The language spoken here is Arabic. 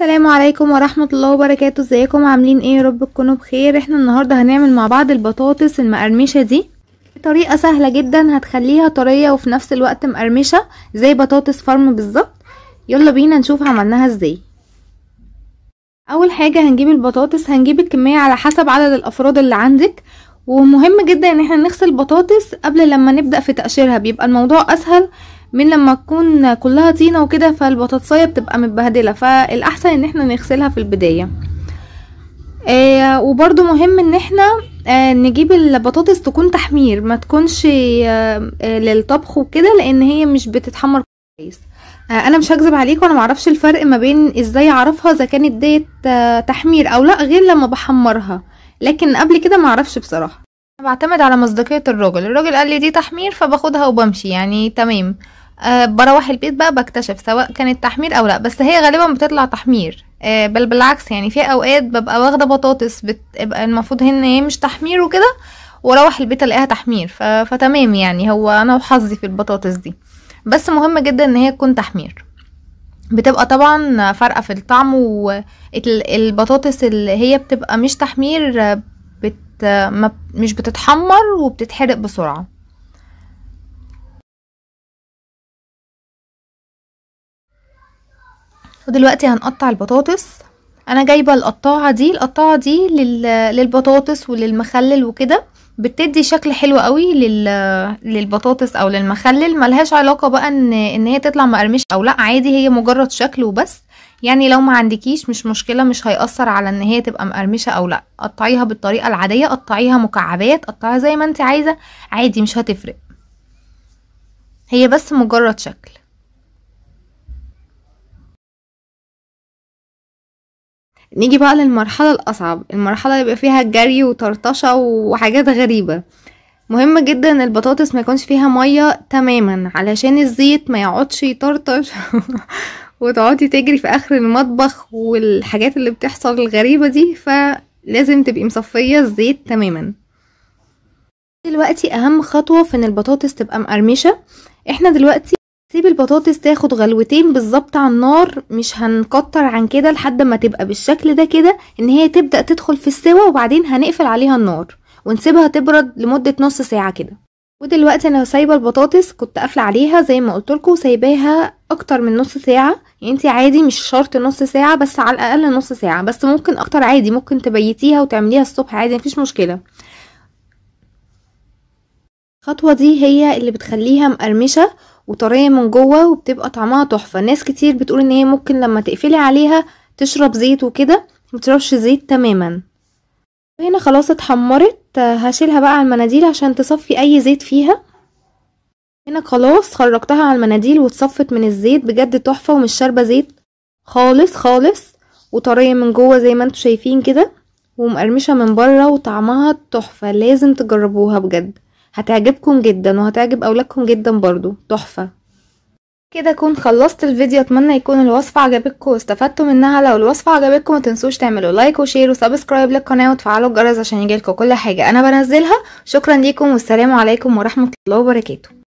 السلام عليكم ورحمة الله وبركاته ازيكم عاملين ايه رب تكونوا بخير احنا النهاردة هنعمل مع بعض البطاطس المقرمشة دي طريقة سهلة جدا هتخليها طرية وفي نفس الوقت مقرمشة زي بطاطس فرم بالظبط يلا بينا نشوف عملناها ازاي اول حاجة هنجيب البطاطس هنجيب الكمية على حسب عدد الافراد اللي عندك ومهم جدا ان احنا نغسل البطاطس قبل لما نبدأ في تقشيرها بيبقى الموضوع اسهل من لما تكون كلها طينه وكده فالبطاطسية بتبقى متبهدله فالاحسن ان احنا نغسلها في البدايه آه وبرضو مهم ان احنا آه نجيب البطاطس تكون تحمير ما تكونش آه آه للطبخ وكده لان هي مش بتتحمر كويس آه انا مش هكذب عليكم انا معرفش الفرق ما بين ازاي اعرفها اذا كانت ديت آه تحمير او لا غير لما بحمرها لكن قبل كده معرفش بصراحه بعتمد على مصداقية الراجل الراجل قال لي دي تحمير فباخدها وبمشي يعني تمام آه، بروح البيت بقى بكتشف سواء كانت تحمير او لا بس هي غالبا بتطلع تحمير آه، بل بالعكس يعني في اوقات ببقى واخده بطاطس بتبقى المفروض ان هي مش تحمير وكده واروح البيت الاقيها تحمير ف... فتمام يعني هو انا وحظي في البطاطس دي بس مهم جدا ان هي تكون تحمير بتبقى طبعا فارقه في الطعم والبطاطس اللي هي بتبقى مش تحمير بت... ما... مش بتتحمر وبتتحرق بسرعه ودلوقتي هنقطع البطاطس انا جايبه القطاعه دي القطاعه دي للبطاطس وللمخلل وكده بتدي شكل حلو قوي للبطاطس او للمخلل ملهاش علاقه بقى ان ان هي تطلع مقرمشه او لا عادي هي مجرد شكل وبس يعني لو ما عندكيش مش مشكله مش هيأثر على ان هي تبقى مقرمشه او لا قطعيها بالطريقه العاديه قطعيها مكعبات قطعيها زي ما انت عايزه عادي مش هتفرق هي بس مجرد شكل نيجي بقى للمرحلة الأصعب المرحلة اللي بيبقى فيها جري وطرطشة وحاجات غريبة مهم جدا البطاطس ما يكونش فيها مية تماما علشان الزيت ما يقعدش يطرطش وتقعدي تجري في اخر المطبخ والحاجات اللي بتحصل الغريبة دي فلازم تبقي مصفية الزيت تماما دلوقتي اهم خطوة في ان البطاطس تبقى مقرمشة احنا دلوقتي سيب البطاطس تاخد غلوتين بالظبط على النار مش هنكتر عن كده لحد ما تبقى بالشكل ده كده ان هي تبدأ تدخل في السوا وبعدين هنقفل عليها النار ونسيبها تبرد لمدة نص ساعة كده ودلوقتي انا سايبه البطاطس كنت قافله عليها زي ما قلت لكم سايباها اكتر من نص ساعه يعني انت عادي مش شرط نص ساعه بس على الاقل نص ساعه بس ممكن اكتر عادي ممكن تبيتيها وتعمليها الصبح عادي مفيش مشكله الخطوه دي هي اللي بتخليها مقرمشه وطريه من جوه وبتبقى طعمها تحفه ناس كتير بتقول ان هي ممكن لما تقفلي عليها تشرب زيت وكده متشربش زيت تماما هنا خلاص اتحمرت هشيلها بقى على المناديل عشان تصفي اي زيت فيها هنا خلاص خرجتها على المناديل واتصفت من الزيت بجد تحفه ومش شاربه زيت خالص خالص وطريه من جوه زي ما انتم شايفين كده ومقرمشه من بره وطعمها تحفه لازم تجربوها بجد هتعجبكم جدا وهتعجب اولادكم جدا برضو تحفه كده اكون خلصت الفيديو اتمنى يكون الوصفه عجبتكم واستفدتوا منها لو الوصفه عجبتكم ما تنسوش تعملوا لايك وشير وسبسكرايب للقناه وتفعلوا الجرس عشان يجيلكم كل حاجه انا بنزلها شكرا ليكم والسلام عليكم ورحمه الله وبركاته